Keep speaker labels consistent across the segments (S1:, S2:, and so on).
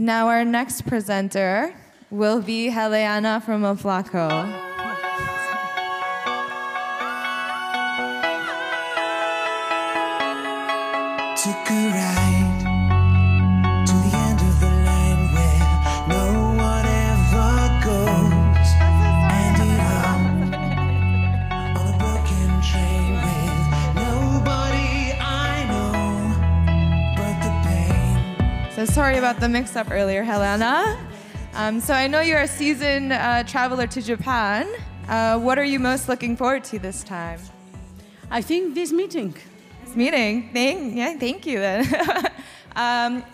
S1: Now our next presenter will be Helena from Oflaco. about the mix up earlier, Helena. Um, so I know you're a seasoned uh, traveler to Japan. Uh, what are you most looking forward to this time? I think this meeting. This meeting? Thank, yeah, thank you then. um,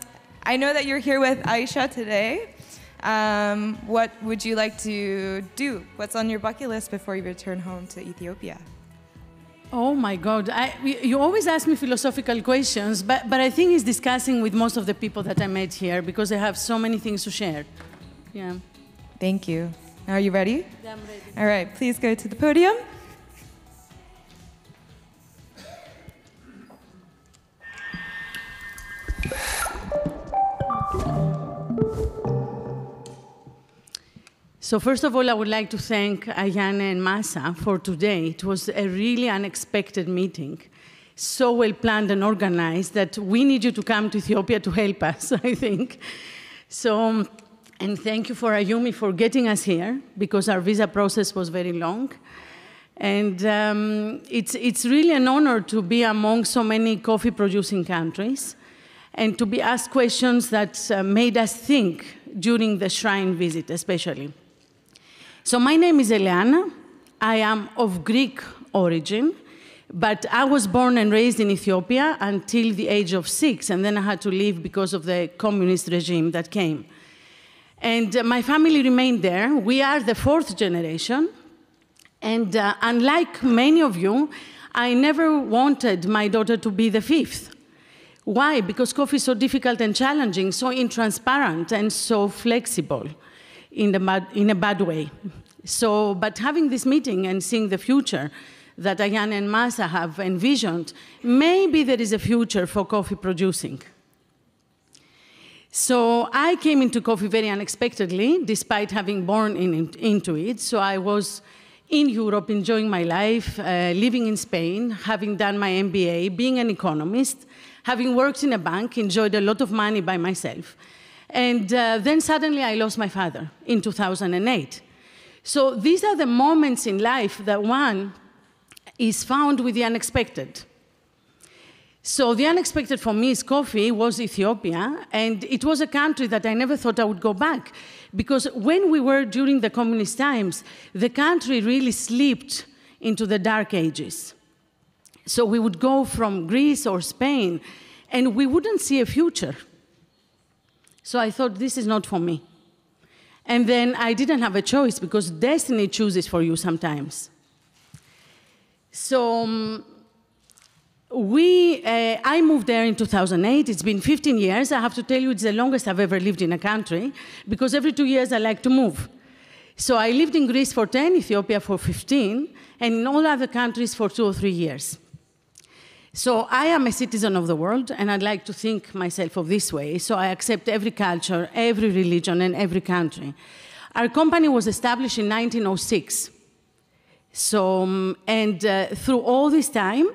S1: I know that you're here with Aisha today. Um, what would you like to do? What's on your bucket list before you return home to Ethiopia? Oh my God. I, you always ask me philosophical questions, but, but I think it's discussing with most of the people that I met here because they have so many things to share. Yeah. Thank you. are you ready? Yeah, I'm ready. All right, please go to the podium. So first of all, I would like to thank Ayana and Massa for today. It was a really unexpected meeting, so well planned and organized that we need you to come to Ethiopia to help us, I think. So, and thank you for Ayumi for getting us here because our visa process was very long. And um, it's, it's really an honor to be among so many coffee producing countries and to be asked questions that uh, made us think during the shrine visit, especially. So my name is Eliana. I am of Greek origin, but I was born and raised in Ethiopia until the age of six, and then I had to leave because of the communist regime that came. And uh, my family remained there. We are the fourth generation. And uh, unlike many of you, I never wanted my daughter to be the fifth. Why? Because coffee is so difficult and challenging, so intransparent, and so flexible in, the in a bad way. So, but having this meeting and seeing the future that Ayan and Masa have envisioned, maybe there is a future for coffee producing. So I came into coffee very unexpectedly, despite having born in, into it. So I was in Europe, enjoying my life, uh, living in Spain, having done my MBA, being an economist, having worked in a bank, enjoyed a lot of money by myself. And uh, then suddenly I lost my father in 2008. So these are the moments in life that one is found with the unexpected. So the unexpected for me is coffee was Ethiopia, and it was a country that I never thought I would go back, because when we were during the communist times, the country really slipped into the dark ages. So we would go from Greece or Spain, and we wouldn't see a future. So I thought, this is not for me. And then I didn't have a choice because destiny chooses for you sometimes. So um, we, uh, I moved there in 2008. It's been 15 years. I have to tell you, it's the longest I've ever lived in a country because every two years I like to move. So I lived in Greece for 10, Ethiopia for 15, and in all other countries for two or three years. So I am a citizen of the world, and I'd like to think myself of this way. So I accept every culture, every religion, and every country. Our company was established in 1906. So, um, and uh, through all this time,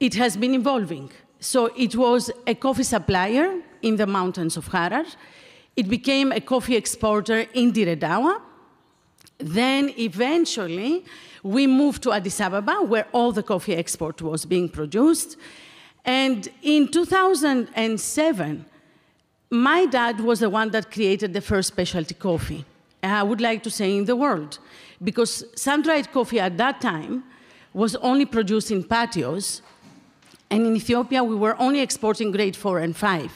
S1: it has been evolving. So it was a coffee supplier in the mountains of Harar. It became a coffee exporter in Diredawa. Then eventually, we moved to Addis Ababa, where all the coffee export was being produced. And in 2007, my dad was the one that created the first specialty coffee, I would like to say in the world, because sun dried coffee at that time was only produced in patios. And in Ethiopia, we were only exporting grade four and five.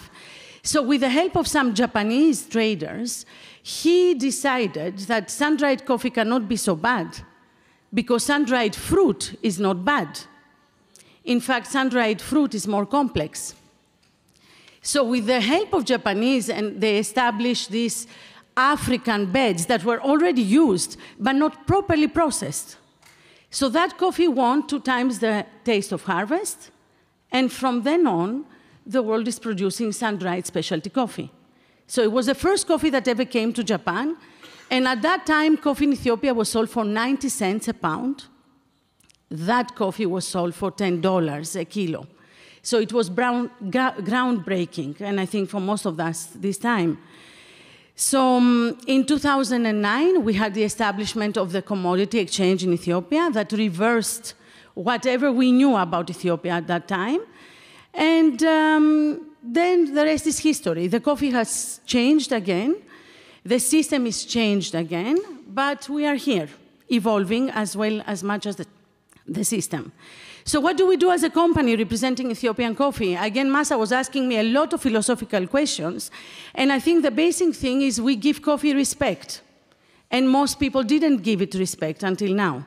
S1: So, with the help of some Japanese traders, he decided that sun-dried coffee cannot be so bad because sun-dried fruit is not bad. In fact, sun-dried fruit is more complex. So with the help of Japanese, and they established these African beds that were already used, but not properly processed. So that coffee won two times the taste of harvest, and from then on, the world is producing sun-dried specialty coffee. So it was the first coffee that ever came to Japan. And at that time, coffee in Ethiopia was sold for 90 cents a pound. That coffee was sold for $10 a kilo. So it was brown, groundbreaking, and I think for most of us this time. So um, in 2009, we had the establishment of the Commodity Exchange in Ethiopia that reversed whatever we knew about Ethiopia at that time. And um, then the rest is history. The coffee has changed again, the system is changed again, but we are here, evolving as well as much as the, the system. So, what do we do as a company representing Ethiopian coffee? Again, Masa was asking me a lot of philosophical questions, and I think the basic thing is we give coffee respect, and most people didn't give it respect until now.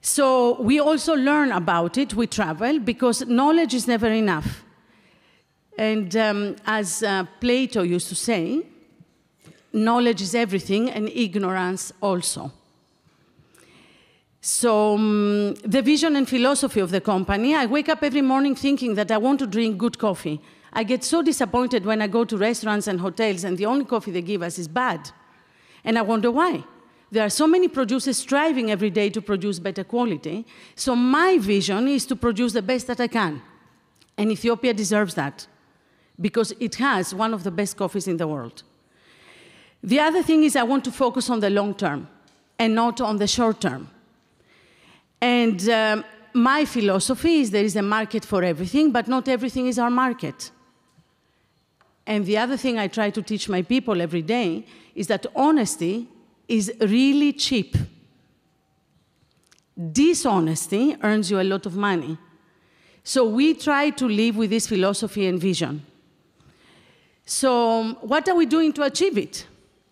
S1: So, we also learn about it, we travel, because knowledge is never enough. And um, as uh, Plato used to say, knowledge is everything and ignorance also. So, um, the vision and philosophy of the company I wake up every morning thinking that I want to drink good coffee. I get so disappointed when I go to restaurants and hotels and the only coffee they give us is bad. And I wonder why. There are so many producers striving every day to produce better quality. So, my vision is to produce the best that I can. And Ethiopia deserves that because it has one of the best coffees in the world. The other thing is I want to focus on the long term and not on the short term. And um, my philosophy is there is a market for everything, but not everything is our market. And the other thing I try to teach my people every day is that honesty is really cheap. Dishonesty earns you a lot of money. So we try to live with this philosophy and vision. So um, what are we doing to achieve it?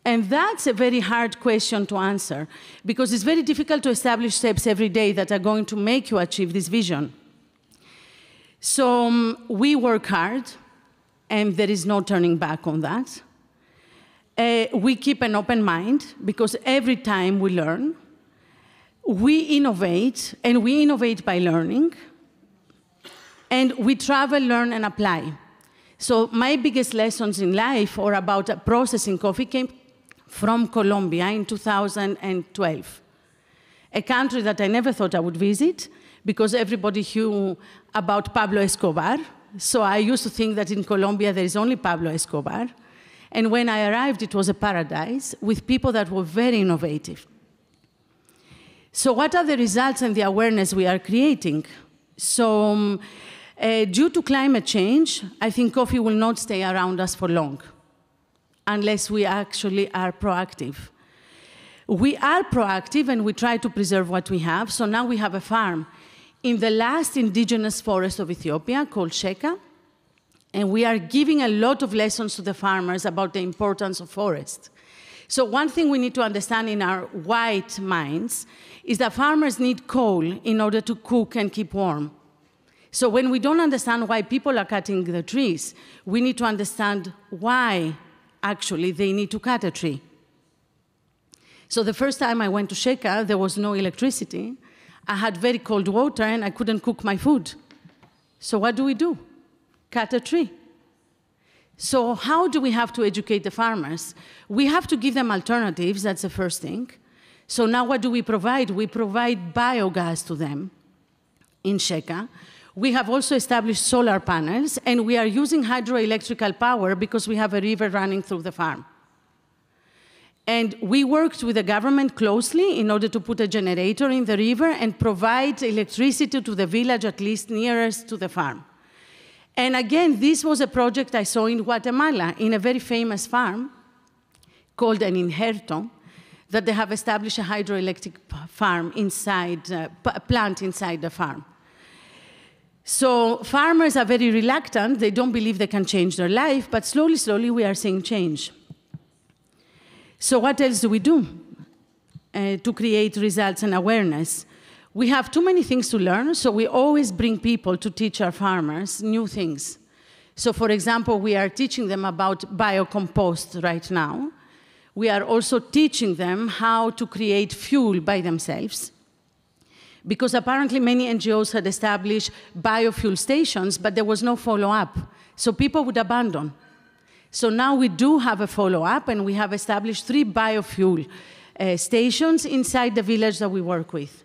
S1: And that's a very hard question to answer because it's very difficult to establish steps every day that are going to make you achieve this vision. So um, we work hard, and there is no turning back on that. Uh, we keep an open mind because every time we learn, we innovate, and we innovate by learning, and we travel, learn, and apply. So my biggest lessons in life or about processing coffee came from Colombia in 2012, a country that I never thought I would visit because everybody knew about Pablo Escobar. So I used to think that in Colombia there is only Pablo Escobar. And when I arrived, it was a paradise with people that were very innovative. So, what are the results and the awareness we are creating? So, um, uh, due to climate change, I think coffee will not stay around us for long unless we actually are proactive. We are proactive and we try to preserve what we have, so now we have a farm in the last indigenous forest of Ethiopia called Sheka, and we are giving a lot of lessons to the farmers about the importance of forest. So one thing we need to understand in our white minds is that farmers need coal in order to cook and keep warm. So when we don't understand why people are cutting the trees, we need to understand why actually they need to cut a tree. So the first time I went to Sheka, there was no electricity. I had very cold water and I couldn't cook my food. So what do we do? Cut a tree. So how do we have to educate the farmers? We have to give them alternatives, that's the first thing. So now what do we provide? We provide biogas to them in Sheka. We have also established solar panels, and we are using hydroelectrical power because we have a river running through the farm. And we worked with the government closely in order to put a generator in the river and provide electricity to the village, at least nearest to the farm. And again, this was a project I saw in Guatemala, in a very famous farm called an injerto, that they have established a hydroelectric farm inside, uh, plant inside the farm. So farmers are very reluctant. They don't believe they can change their life, but slowly, slowly, we are seeing change. So what else do we do uh, to create results and awareness? We have too many things to learn, so we always bring people to teach our farmers new things. So for example, we are teaching them about biocompost right now. We are also teaching them how to create fuel by themselves because apparently many NGOs had established biofuel stations, but there was no follow-up. So people would abandon. So now we do have a follow-up, and we have established three biofuel uh, stations inside the village that we work with.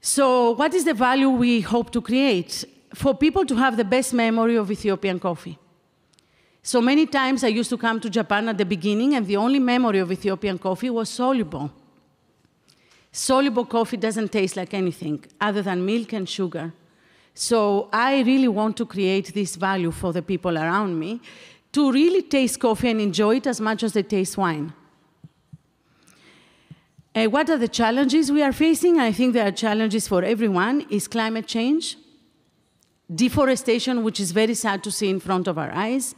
S1: So what is the value we hope to create? For people to have the best memory of Ethiopian coffee. So many times I used to come to Japan at the beginning, and the only memory of Ethiopian coffee was soluble soluble coffee doesn't taste like anything other than milk and sugar. So I really want to create this value for the people around me to really taste coffee and enjoy it as much as they taste wine. Uh, what are the challenges we are facing? I think there are challenges for everyone is climate change, deforestation, which is very sad to see in front of our eyes,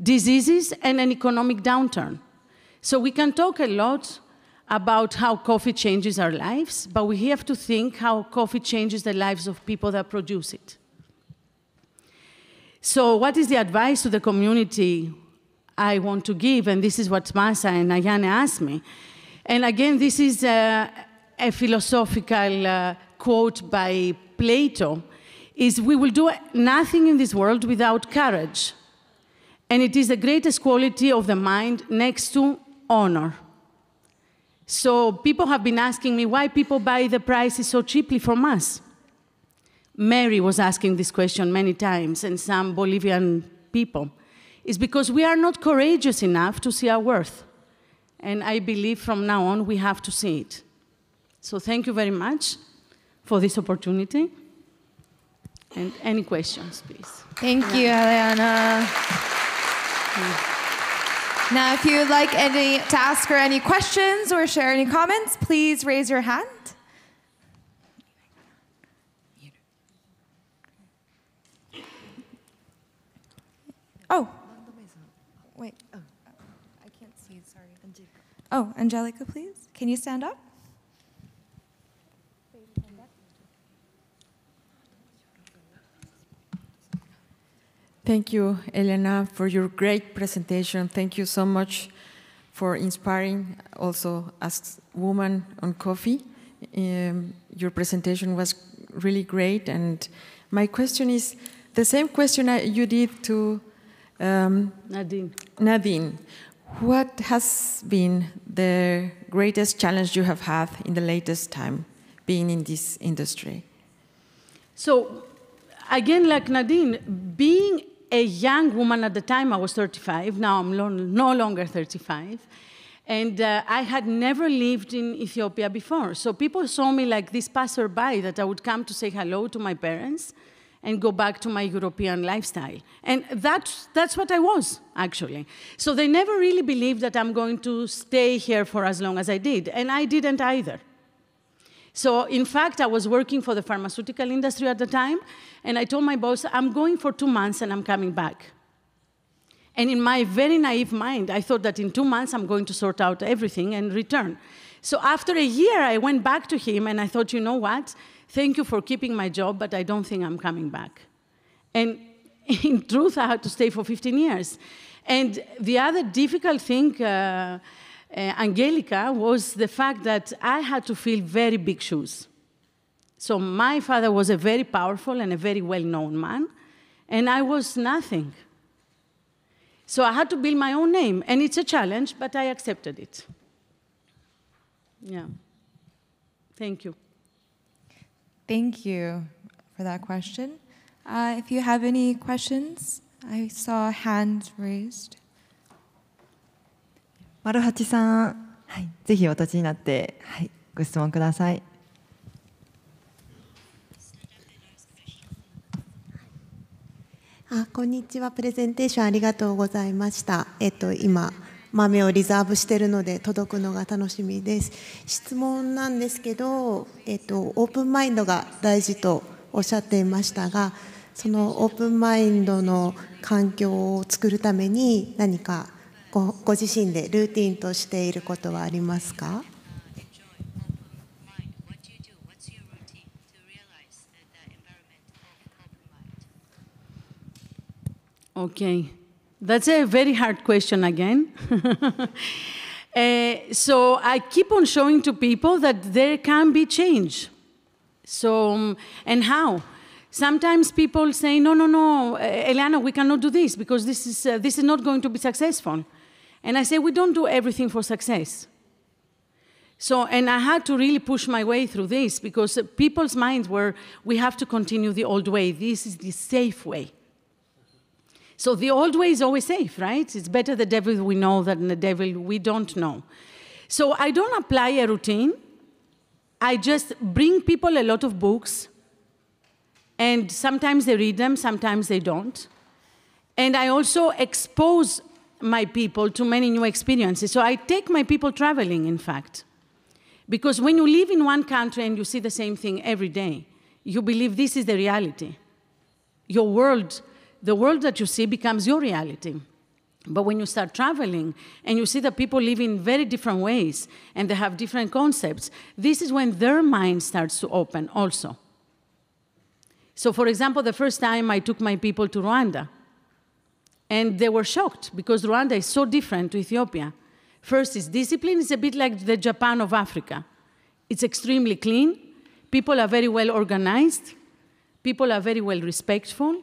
S1: diseases, and an economic downturn. So we can talk a lot about how coffee changes our lives, but we have to think how coffee changes the lives of people that produce it. So, what is the advice to the community I want to give? And this is what Masa and Ayane asked me. And again, this is a, uh, a philosophical uh, quote by Plato is we will do nothing in this world without courage. And it is the greatest quality of the mind next to honor. So people have been asking me why people buy the prices so cheaply from us. Mary was asking this question many times, and some Bolivian people. It's because we are not courageous enough to see our worth. And I believe from now on we have to see it. So thank you very much for this opportunity. And any questions, please? Thank you, Eliana. Now, if you'd like any, to ask her any questions or share any comments, please raise your hand. Oh. Wait. Oh, I can't see. Sorry. Oh, Angelica, please. Can you stand up? Thank you, Elena, for your great presentation. Thank you so much for inspiring also as woman on coffee. Um, your presentation was really great. And my question is the same question I, you did to um, Nadine. Nadine, what has been the greatest challenge you have had in the latest time being in this industry? So, again, like Nadine, being a young woman at the time, I was 35, now I'm no longer 35. And uh, I had never lived in Ethiopia before. So people saw me like this passerby that I would come to say hello to my parents and go back to my European lifestyle. And that's, that's what I was, actually. So they never really believed that I'm going to stay here for as long as I did. And I didn't either. So in fact, I was working for the pharmaceutical industry at the time, and I told my boss, I'm going for two months and I'm coming back. And in my very naive mind, I thought that in two months I'm going to sort out everything and return. So after a year, I went back to him and I thought, you know what? Thank you for keeping my job, but I don't think I'm coming back. And in truth, I had to stay for 15 years. And the other difficult thing, uh, uh, Angelica was the fact that I had to fill very big shoes. So my father was a very powerful and a very well-known man, and I was nothing. So I had to build my own name, and it's a challenge, but I accepted it. Yeah. Thank you. Thank you for that question. Uh, if you have any questions, I saw a hand raised. 丸八さん、はい、ぜひお立ちになって、はい、ご質問ください。あこんにちはプレゼンテーションありがとうございました。えっと今豆をリザーブしてるので届くのが楽しみです質問なんですけど、えっと、オープンマインドが大事とおっしゃっていましたがそのオープンマインドの環境を作るために何か Okay, that's a very hard question again. uh, so I keep on showing to people that there can be change. So um, and how? Sometimes people say, no, no, no, Eliana, we cannot do this because this is, uh, this is not going to be successful. And I said, we don't do everything for success. So, and I had to really push my way through this because people's minds were, we have to continue the old way. This is the safe way. So the old way is always safe, right? It's better the devil we know than the devil we don't know. So I don't apply a routine. I just bring people a lot of books, and sometimes they read them, sometimes they don't. And I also expose my people to many new experiences. So I take my people traveling, in fact. Because when you live in one country and you see the same thing every day, you believe this is the reality. Your world, the world that you see, becomes your reality. But when you start traveling and you see that people live in very different ways and they have different concepts, this is when their mind starts to open also. So, for example, the first time I took my people to Rwanda, and they were shocked because Rwanda is so different to Ethiopia. First, its discipline is a bit like the Japan of Africa. It's extremely clean, people are very well organized, people are very well respectful,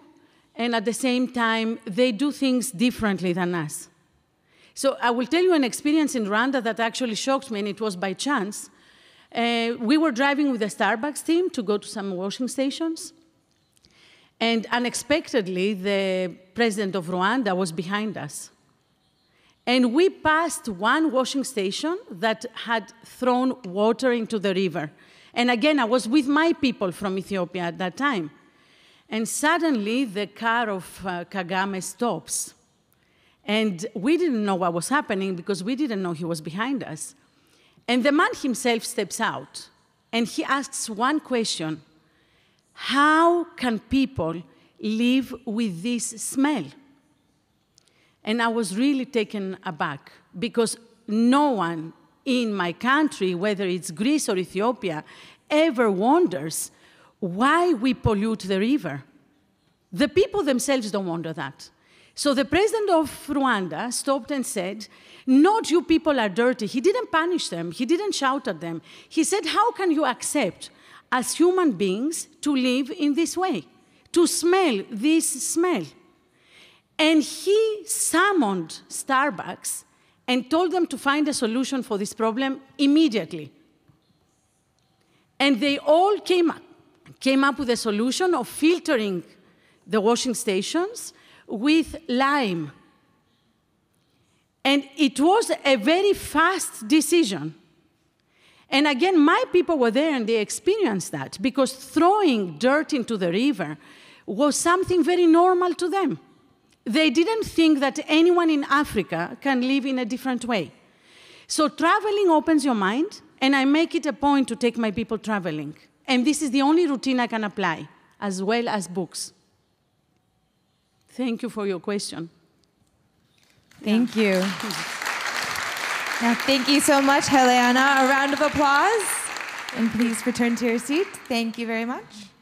S1: and at the same time, they do things differently than us. So I will tell you an experience in Rwanda that actually shocked me, and it was by chance. Uh, we were driving with the Starbucks team to go to some washing stations, and unexpectedly, the president of Rwanda was behind us. And we passed one washing station that had thrown water into the river. And again, I was with my people from Ethiopia at that time. And suddenly, the car of uh, Kagame stops. And we didn't know what was happening because we didn't know he was behind us. And the man himself steps out and he asks one question how can people live with this smell? And I was really taken aback because no one in my country, whether it's Greece or Ethiopia, ever wonders why we pollute the river. The people themselves don't wonder that. So the president of Rwanda stopped and said, Not you people are dirty. He didn't punish them, he didn't shout at them. He said, How can you accept as human beings to live in this way, to smell this smell. And he summoned Starbucks and told them to find a solution for this problem immediately. And they all came up, came up with a solution of filtering the washing stations with lime. And it was a very fast decision. And again, my people were there and they experienced that because throwing dirt into the river was something very normal to them. They didn't think that anyone in Africa can live in a different way. So traveling opens your mind, and I make it a point to take my people traveling. And this is the only routine I can apply, as well as books. Thank you for your question. Thank yeah. you. Now, thank you so much, Helena. A round of applause. And please return to your seat. Thank you very much.